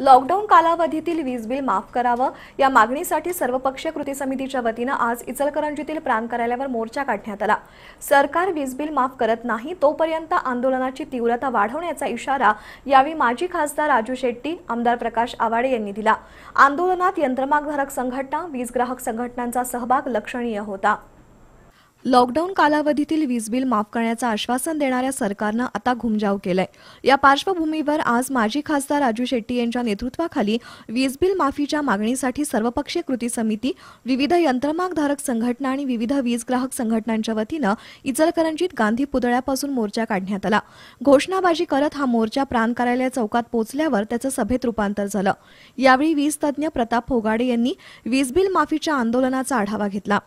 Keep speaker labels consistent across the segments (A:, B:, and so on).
A: lockdown कालावधीतील वीज bill माफ करावं या मागणीसाठी सर्वपक्षीय कृती समितीच्या वतीनं आज इचलकरंजीतील प्रांत कार्यालयावर मोर्चा काढण्यात आला सरकार वीज बिल माफ करत नाही तोपर्यंत आंदोलनाची तीव्रता वाढवण्याचा इशारा यावेळी माजी खासदार राजू शेट्टी आमदार प्रकाश आवाडे यांनी दिला आंदोलनात यंत्रमागधारक संघटना वीज ग्राहक संघटनांचा सहभाग लक्षणीय होता लॉकडाऊन कालावधीतील वीज बिल माफ करण्याचं आश्वासन देणाऱ्या सरकारनं आता घुमजाव केलंय या पार्श्वभूमीवर आज माजी खासदार राजू शेट्टी यांच्या नेतृत्वाखाली वीज बिल माफीच्या मागणीसाठी सर्वपक्षीय कृती समिती विविध यंत्रमागधारक संघटना आणि विविध वीज ग्राहक संघटनांच्या वतीनं इचलकरंजीत गांधी पुतळ्यापासून मोर्चा काढण्यात आला घोषणाबाजी करत हा मोर्चा प्राण कार्यालय चौकात पोहोचल्यावर त्याचं सभेत रूपांतर झालं यावेळी वीज तज्ज्ञ प्रताप फोगाडे यांनी वीज बिल माफीच्या आंदोलनाचा आढावा घेतला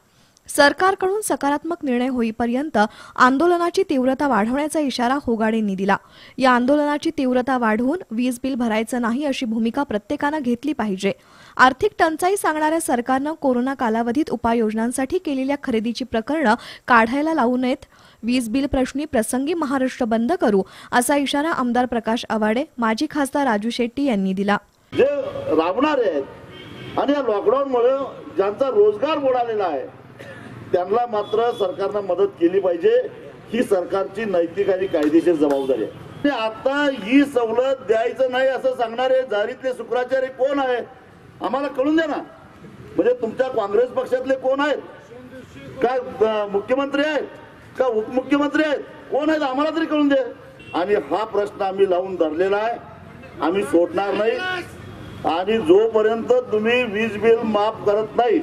A: सरकारकडून सकारात्मक निर्णय होईपर्यंत आंदोलनाची तीव्रता वाढवण्याचा इशारा होगाडेंनी दिला या आंदोलनाची तीव्रता वाढवून वीज बिल भरायचं नाही अशी भूमिका प्रत्येकानं घेतली पाहिजे आर्थिक टंचाई सांगणाऱ्या सरकारनं कोरोना कालावधीत उपाययोजनांसाठी केलेल्या खरेदीची प्रकरणं काढायला लावू नयेत वीज बिल प्रश्नी प्रसंगी महाराष्ट्र बंद करू असा इशारा आमदार प्रकाश आवाडे माजी खासदार राजू शेट्टी यांनी दिला
B: जे राबणार आहेत आणि या लॉकडाऊनमुळे ज्यांचा रोजगार बुडालेला आहे त्यांना मात्र सरकारनं मदत केली पाहिजे ही सरकारची नैतिक आणि कायदेशीर जबाबदारी आहे आता ही सवलत द्यायचं नाही असं सांगणारे जारीतले शुक्राचार्य कोण आहे आम्हाला कळून द्या ना म्हणजे तुमच्या काँग्रेस पक्षातले कोण आहेत काय मुख्यमंत्री आहेत का उपमुख्यमंत्री आहेत कोण आहेत आम्हाला तरी कळून दे आणि हा प्रश्न आम्ही लावून धरलेला आहे आम्ही सोडणार नाही आणि जोपर्यंत तुम्ही वीज बिल माफ करत नाही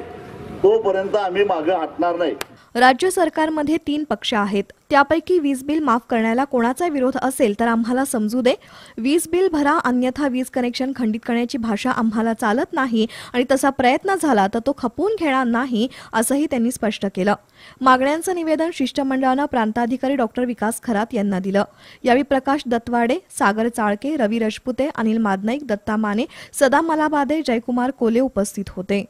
B: तोपर्यंत आम्ही मागे हटणार नाही
A: राज्य सरकारमध्ये तीन पक्ष आहेत त्यापैकी वीज बिल माफ करण्याला कोणाचा विरोध असेल तर आम्हाला समजू दे वीज बिल भरा अन्यथा वीज कनेक्शन खंडित करण्याची भाषा आम्हाला चालत नाही आणि तसा प्रयत्न झाला तर तो खपवून घेणार नाही असंही त्यांनी स्पष्ट केलं मागण्यांचं निवेदन शिष्टमंडळानं प्रांताधिकारी डॉक्टर विकास खरात यांना दिलं यावेळी प्रकाश दत्तवाडे सागर चाळके रवी रजपुते अनिल मादनाईक दत्ता माने सदा मलाबादे जयकुमार कोले उपस्थित होते